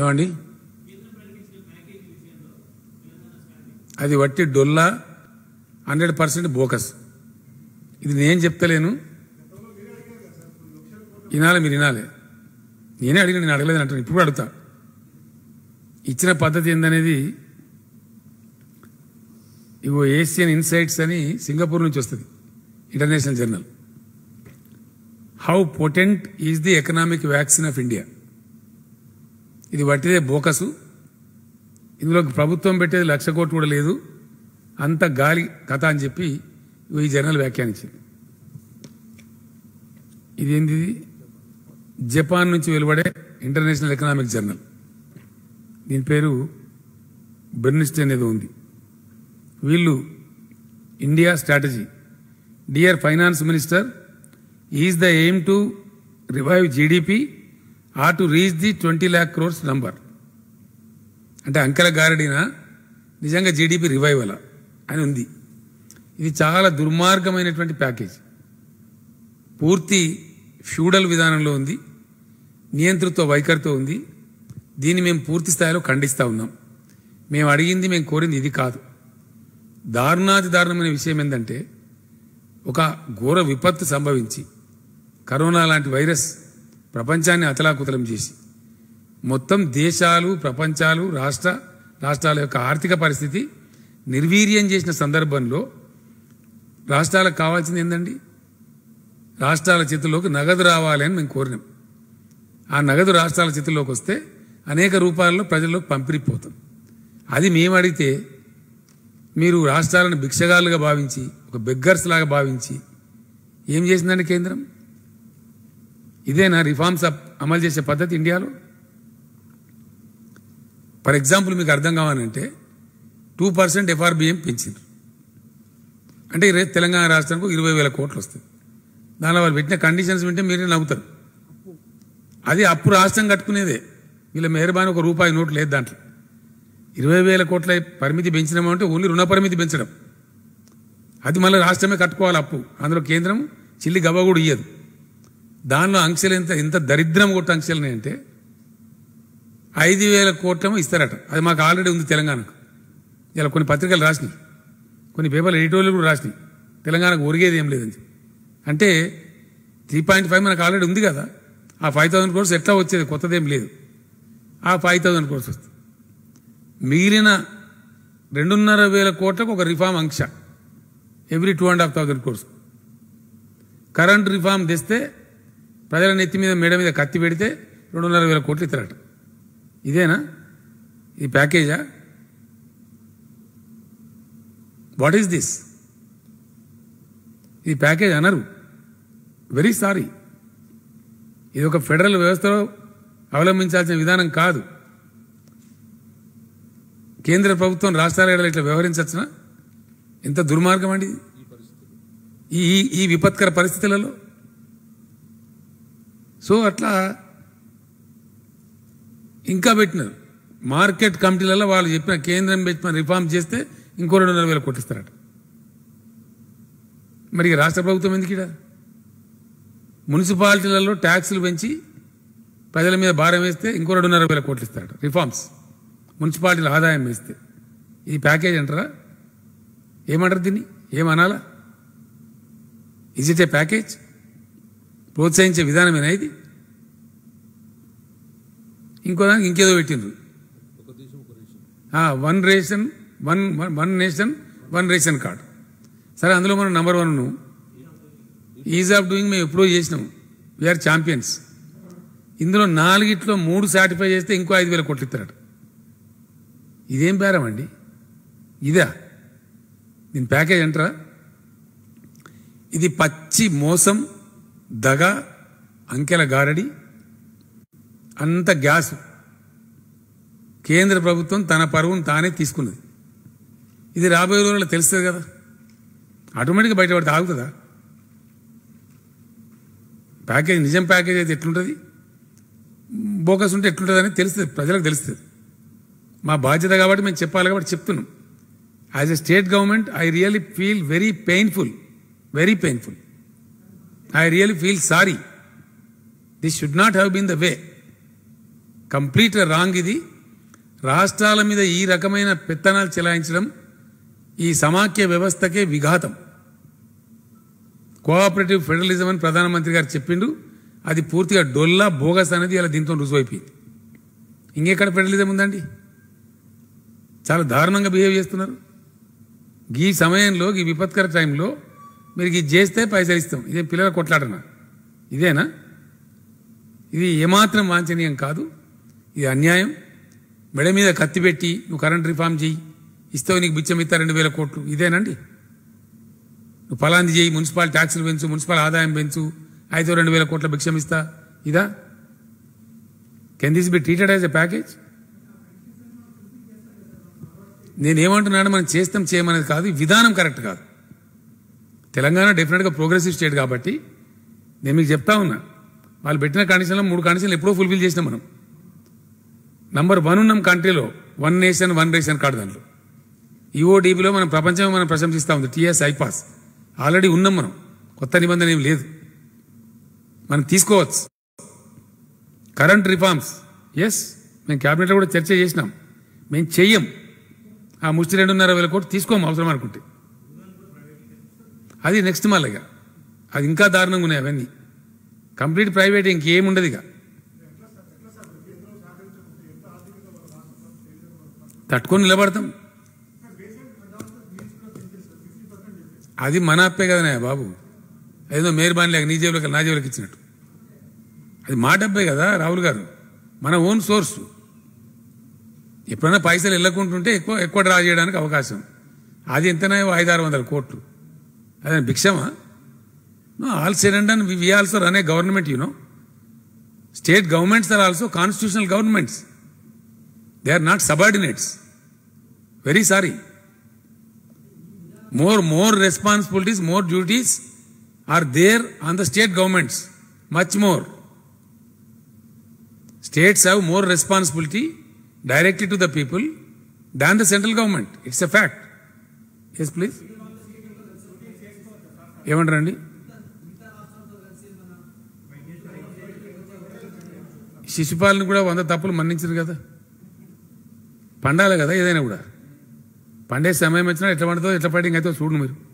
ఏమండి అది వట్టి డొల్లా హండ్రెడ్ పర్సెంట్ బోకస్ ఇది నేను చెప్తలేను వినాలి మీరు వినాలి నేనే అడిగిన నేను అడగలేదు అంటాను ఇప్పుడు అడుగుతా ఇచ్చిన పద్ధతి ఏందనేది ఇవో ఏషియన్ ఇన్సైట్స్ అని సింగపూర్ నుంచి వస్తుంది international journal how potent is the economic vaccine of India ఇది వట్టిదే బోకసు ఇందులోకి ప్రభుత్వం పెట్టేది లక్ష కోట్లు కూడా లేదు అంత గాలి కథ అని చెప్పి ఈ జర్నల్ వ్యాఖ్యానించింది ఇదేంది జపాన్ నుంచి వెలువడే ఇంటర్నేషనల్ ఎకనామిక్ జర్నల్ దీని పేరు బెర్నిస్ట్ అనేది ఉంది వీళ్ళు India strategy dear finance minister is the aim to revive GDP ah to reach the twenty lakh crores number అంటే అంకెల గారడిన నిజంగా జీడిపి రివైవల్ అని ఉంది ఇది చాలా దుర్మార్గమైనటువంటి ప్యాకేజ్ పూర్తి ఫ్యూడల్ విధానంలో ఉంది నియంతృత్వ వైఖరితో ఉంది దీన్ని మేము పూర్తి స్థాయిలో ఖండిస్తూ ఉన్నాం మేము అడిగింది మేము కోరింది ఇది కాదు దారుణాది దారుణమైన విషయం ఏంటంటే ఒక ఘోర విపత్తు సంభవించి కరోనా లాంటి వైరస్ ప్రపంచాన్ని అతలాకుతలం చేసి మొత్తం దేశాలు ప్రపంచాలు రాష్ట్ర రాష్ట్రాల యొక్క ఆర్థిక పరిస్థితి నిర్వీర్యం చేసిన సందర్భంలో రాష్ట్రాలకు కావాల్సింది ఏంటండి రాష్ట్రాల చేతుల్లోకి నగదు రావాలని మేము కోరినాం ఆ నగదు రాష్ట్రాల చేతుల్లోకి వస్తే అనేక రూపాల్లో ప్రజల్లోకి పంపిణీపోతాం అది మేము అడిగితే మీరు రాష్ట్రాలను భిక్షగాలుగా భావించి ఒక బెగ్గర్స్ లాగా భావించి ఏం చేసిందండి కేంద్రం ఇదేనా రిఫార్మ్స్ అమలు చేసే పద్ధతి ఇండియాలో ఫర్ ఎగ్జాంపుల్ మీకు అర్థం కావాలంటే టూ పర్సెంట్ ఎఫ్ఆర్బిఎం పెంచింది అంటే రేపు తెలంగాణ రాష్ట్రానికి ఇరవై వేల కోట్లు వస్తాయి దానిలో వాళ్ళు పెట్టిన కండిషన్స్ వింటే మీరే నవ్వుతారు అది అప్పు రాష్ట్రం కట్టుకునేదే వీళ్ళ మెహర్బాన్ ఒక రూపాయి నోట్లు లేదు దాంట్లో ఇరవై వేల కోట్ల పరిమితి పెంచినాము అంటే ఓన్లీ రుణ పరిమితి పెంచడం అది మళ్ళీ రాష్ట్రమే కట్టుకోవాలి అప్పు అందులో కేంద్రం చిల్లి గవ్వ కూడా ఇయ్యదు దానిలో అంక్షలు ఎంత ఇంత దరిద్రం కొట్టు అంక్షలు అంటే ఐదు వేల కోట్లేమో ఇస్తారట అది మాకు ఆల్రెడీ ఉంది తెలంగాణకు ఇలా కొన్ని పత్రికలు రాసినాయి కొన్ని పేపర్లు ఎడిటోరియల్ కూడా రాసినాయి తెలంగాణకు ఒరిగేది ఏం లేదని అంటే త్రీ పాయింట్ ఫైవ్ మనకు ఆల్రెడీ ఉంది కదా ఆ ఫైవ్ థౌసండ్ కోర్స్ ఎట్లా వచ్చేది కొత్తదేం లేదు ఆ ఫైవ్ థౌసండ్ కోర్స్ వస్తుంది మిగిలిన రెండున్నర వేల కోట్లకు ఒక రిఫార్మ్ అంక్ష every two and half thousand crores current reform తెస్తే ప్రజల నెత్తి మీద మేడ మీద కత్తి పెడితే రెండున్నర వేల కోట్లు ఇస్తారట ఇదేనా ఈ ప్యాకేజా వాట్ ఈస్ దిస్ ఈ ప్యాకేజ్ అనరు వెరీ సారీ ఇది ఒక ఫెడరల్ వ్యవస్థలో అవలంబించాల్సిన విధానం కాదు కేంద్ర ప్రభుత్వం రాష్ట్రాల ఏడలు ఇట్లా వ్యవహరించచ్చునా ఎంత దుర్మార్గం అండి ఈ ఈ విపత్కర పరిస్థితులలో సో అట్లా ఇంకా పెట్టినారు మార్కెట్ కమిటీలలో వాళ్ళు చెప్పిన కేంద్రం పెట్టిన రిఫార్మ్ చేస్తే ఇంకో రెండున్నర వేల కొట్టిస్తారట మరి రాష్ట్ర ప్రభుత్వం ఎందుకు మున్సిపాలిటీలలో ట్యాక్సులు పెంచి ప్రజల మీద భారం వేస్తే ఇంకో రెండున్నర వేల కోట్లు ఇస్తారట రిఫార్మ్స్ మున్సిపాలిటీల ఆదాయం వేస్తే ఈ ప్యాకేజ్ అంటారా ఏమంటారు దీన్ని ఏమనాలా ఇజ్ ఇట్ ఏ ప్యాకేజ్ ప్రోత్సహించే విధానమేనా ఇది ఇంకో దానికి ఇంకేదో పెట్టిండ్రు one ration one one nation one ration card సరే అందులో మనం number one ease of doing మేము ఎప్పుడూ చేసినాం వీఆర్ ఛాంపియన్స్ ఇందులో నాలుగిట్లో మూడు సాటిఫై చేస్తే ఇంకో ఐదు వేల కొట్లిస్తారట ఇదేం పేరం అండి ఇదా దీని ప్యాకేజ్ అంటారా ఇది పచ్చి మోసం దగ అంకెల గారడి అంత గ్యాసు కేంద్ర ప్రభుత్వం తన పరువును తానే తీసుకున్నది ఇది రాబోయే రోజుల్లో తెలుస్తుంది కదా ఆటోమేటిక్గా బయటపడితే ఆగుతుందా ప్యాకేజ్ నిజం ప్యాకేజ్ అయితే ఎట్లుంటుంది బోకస్ ఉంటే ఎట్లుంటుంది తెలుస్తుంది ప్రజలకు తెలుస్తుంది మా బాధ్యత కాబట్టి మేము చెప్పాలి కాబట్టి చెప్తున్నాం as a state government I really feel very painful very painful I really feel sorry this should not have been the way complete wrong ఇది రాష్ట్రాల మీద ఈ రకమైన పెత్తనాలు చెలాయించడం ఈ సమాఖ్య వ్యవస్థకే విఘాతం కోఆపరేటివ్ ఫెడరలిజం అని ప్రధానమంత్రి గారు చెప్పిండు అది పూర్తిగా డొల్లా బోగస్ అనేది అలా దీంతో అయిపోయింది ఇంకెక్కడ ఫెడరలిజం ఉందండి చాలా దారుణంగా బిహేవ్ చేస్తున్నారు ఈ సమయంలో ఈ విపత్కర టైంలో మీరు ఇది చేస్తే పైసలు ఇస్తాం ఇదే పిల్లల కొట్లాడన ఇదేనా ఇది ఏమాత్రం వాంఛనీయం కాదు ఇది అన్యాయం మెడ మీద కత్తి పెట్టి నువ్వు కరెంట్ రిఫార్మ్ చేయి ఇస్తావు నీకు బిచ్చం ఇస్తా రెండు వేల కోట్లు ఇదేనండి నువ్వు ఫలాంది చేయి మున్సిపల్ ట్యాక్సులు పెంచు మున్సిపల్ ఆదాయం పెంచు అయితే రెండు వేల కోట్ల భిక్షం ఇస్తా ఇదా can this be treated as a package నేనేమంటున్నాను మనం చేస్తాం చేయమనేది కాదు విధానం కరెక్ట్ కాదు తెలంగాణ డెఫినెట్గా ప్రోగ్రెసివ్ స్టేట్ కాబట్టి నేను మీకు చెప్తా ఉన్నా వాళ్ళు పెట్టిన కండిషన్లో మూడు కండిషన్లు ఎప్పుడో ఫుల్ఫిల్ చేసినాం మనం నంబర్ వన్ ఉన్నాం కంట్రీలో one nation one ration card దాంట్లో ఈఓడీబీలో e మనం ప్రపంచమే మనం ప్రశంసిస్తూ ఉంది టీఎస్ ఐపాస్ ఆల్రెడీ ఉన్నాం మనం కొత్త నిబంధన ఏం లేదు మనం తీసుకోవచ్చు కరెంట్ రిఫార్మ్స్ ఎస్ మేము క్యాబినెట్లో కూడా చర్చ చేసినాం మేము చెయ్యం ఆ ముష్టి రెండున్నర వేల కోట్లు తీసుకోము అవసరం అనుకుంటే అది నెక్స్ట్ మళ్ళీ ఇక అది ఇంకా దారుణంగా ఉన్నాయి అవన్నీ కంప్లీట్ ప్రైవేట్ ఇంకేముండదు ఇక తట్టుకొని నిలబడతాం అది మన అప్పే కదా బాబు ఏదో మేర్బాన్ లేక నీ జేబులకు నా జేబులకు ఇచ్చినట్టు అది మా డబ్బే కదా రాహుల్ గారు మన ఓన్ సోర్సు ఎప్పుడైనా పైసలు వెళ్ళకుంటుంటే ఎక్కువ ఎక్కువ డ్రా చేయడానికి అవకాశం అది ఎంతనాయో ఐదారు వందల కోట్లు As eh, Bikshama, no, all said and done, we also run a government, you know. State governments are also constitutional governments. They are not subordinates. Very sorry. More, more responsibilities, more duties are there on the state governments. Much more. States have more responsibility directly to the people than the central government. It's a fact. Yes, please. ఏమంటారండి శిశుపాలను కూడా వంద తప్పులు మన్నించరు కదా పండాలి కదా ఏదైనా కూడా పండే సమయం వచ్చినా ఎట్లా పండుతుందో ఎట్లా పడింగ్ అయితే చూడండి మీరు